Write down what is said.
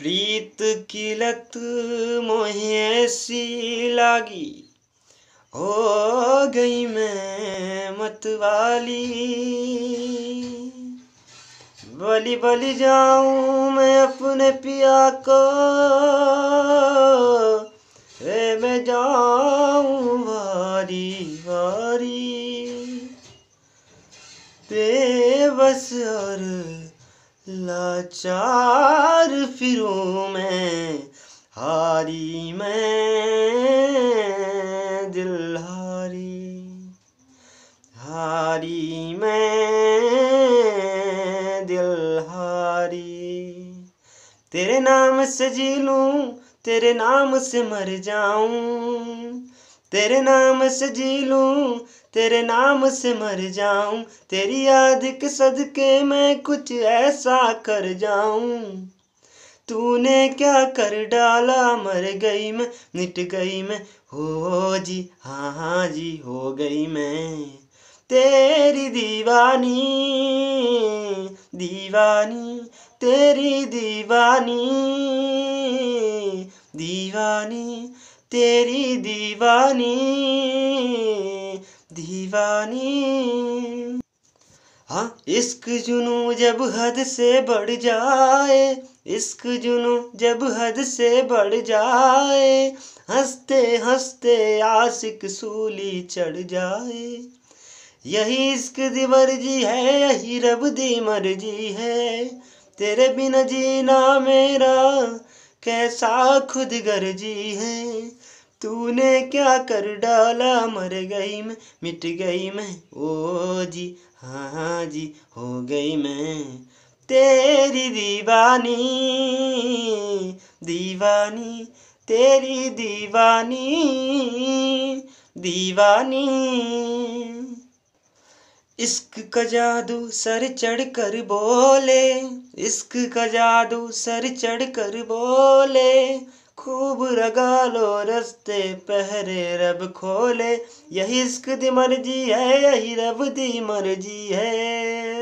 प्रीत किलत लत सी लागी हो गई मैं मतवाली बली बली जाऊं मैं अपने पिया को रे मैं जाऊं वारी ते बस और लाचार फिरूं मैं हारी मैं दिल हारी हारी मैं दिल हारी तेरे नाम से जी लूँ तेरे नाम से मर जाऊँ तेरे नाम से जी लूँ तेरे नाम से मर जाऊँ तेरी याद के सदके मैं कुछ ऐसा कर जाऊँ तूने क्या कर डाला मर गई मैं मिट गई मैं हो जी हाँ हाँ जी हो गई मैं तेरी दीवानी दीवानी तेरी दीवानी दीवानी तेरी दीवानी दीवानी हाँ इश्क जुनू जब हद से बढ़ जाए इश्क जुनू जब हद से बढ़ जाए हंसते हंसते आशिक सूली चढ़ जाए यही इश्क दी मर्जी है यही रब दी मर्जी है तेरे बिना जीना मेरा कैसा खुद गर्जी है तूने क्या कर डाला मर गई मैं मिट गई मैं ओ जी हाँ जी हो गई मैं तेरी दीवानी दीवानी तेरी दीवानी दीवानी इश्क का जादू सर चढ़ कर बोले इश्क का जादू सर चढ़ कर बोले खूब रगा लो रस्ते पहरे रब खोले यही इश्क दी मर्जी है यही रब दी मर्जी है